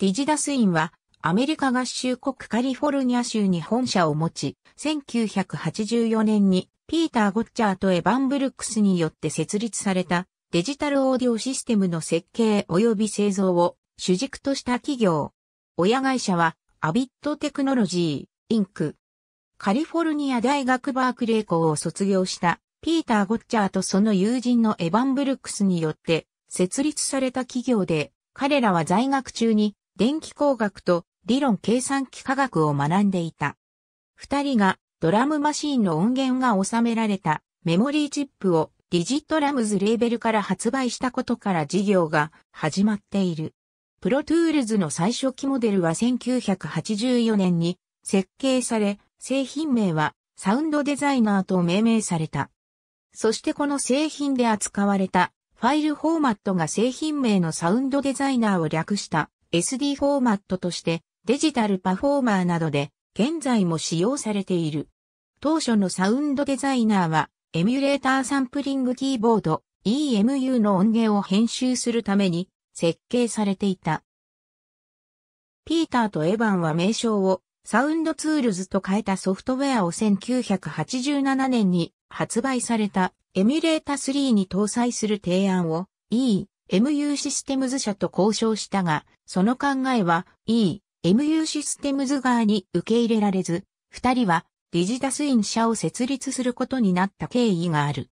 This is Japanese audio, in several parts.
ディジダスインは、アメリカ合衆国カリフォルニア州に本社を持ち、1984年にピーター・ゴッチャーとエヴァン・ブルックスによって設立されたデジタルオーディオシステムの設計及び製造を主軸とした企業。親会社はアビットテクノロジー、インク。カリフォルニア大学バークレー校を卒業したピーター・ゴッチャーとその友人のエヴァン・ブルックスによって設立された企業で、彼らは在学中に電気工学と理論計算機科学を学んでいた。二人がドラムマシンの音源が収められたメモリーチップをディジットラムズレーベルから発売したことから事業が始まっている。プロトゥールズの最初期モデルは1984年に設計され、製品名はサウンドデザイナーと命名された。そしてこの製品で扱われたファイルフォーマットが製品名のサウンドデザイナーを略した SD フォーマットとしてデジタルパフォーマーなどで現在も使用されている。当初のサウンドデザイナーはエミュレーターサンプリングキーボード EMU の音源を編集するために設計されていた。ピーターとエヴァンは名称をサウンドツールズと変えたソフトウェアを1987年に発売されたエミュレータ3に搭載する提案を E MU システムズ社と交渉したが、その考えは E、MU システムズ側に受け入れられず、二人はディジタスイン社を設立することになった経緯がある。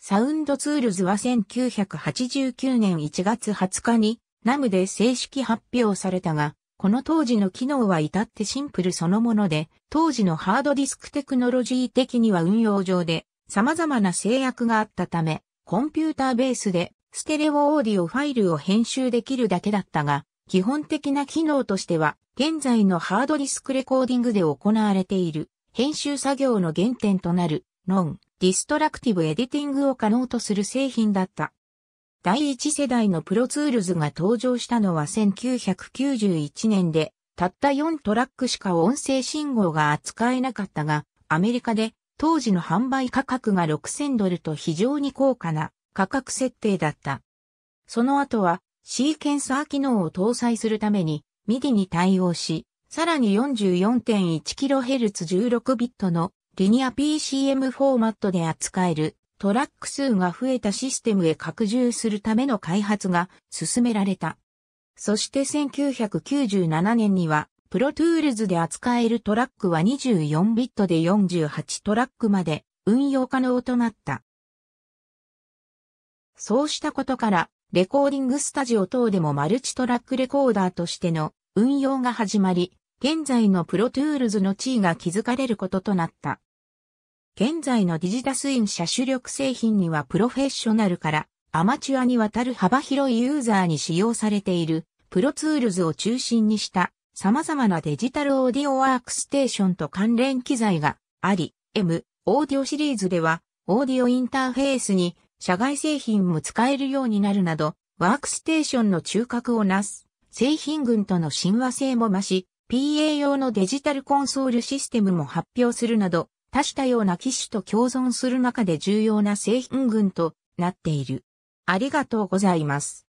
サウンドツールズは1989年1月20日にナムで正式発表されたが、この当時の機能は至ってシンプルそのもので、当時のハードディスクテクノロジー的には運用上で様々な制約があったため、コンピューターベースでステレオオーディオファイルを編集できるだけだったが、基本的な機能としては、現在のハードディスクレコーディングで行われている、編集作業の原点となる、ノン、ディストラクティブエディティングを可能とする製品だった。第一世代のプロツールズが登場したのは1991年で、たった4トラックしか音声信号が扱えなかったが、アメリカで当時の販売価格が6000ドルと非常に高価な価格設定だった。その後は、シーケンサー機能を搭載するために、ミディに対応し、さらに 44.1kHz16 ビットのリニア PCM フォーマットで扱えるトラック数が増えたシステムへ拡充するための開発が進められた。そして1997年には、プロトゥールズで扱えるトラックは24ビットで48トラックまで運用可能となった。そうしたことから、レコーディングスタジオ等でもマルチトラックレコーダーとしての運用が始まり、現在のプロトゥールズの地位が築かれることとなった。現在のディジタスイン車主力製品にはプロフェッショナルからアマチュアにわたる幅広いユーザーに使用されているプロツールズを中心にした様々なデジタルオーディオワークステーションと関連機材があり、M オーディオシリーズではオーディオインターフェースに社外製品も使えるようになるなど、ワークステーションの中核をなす、製品群との親和性も増し、PA 用のデジタルコンソールシステムも発表するなど、多種多様な機種と共存する中で重要な製品群となっている。ありがとうございます。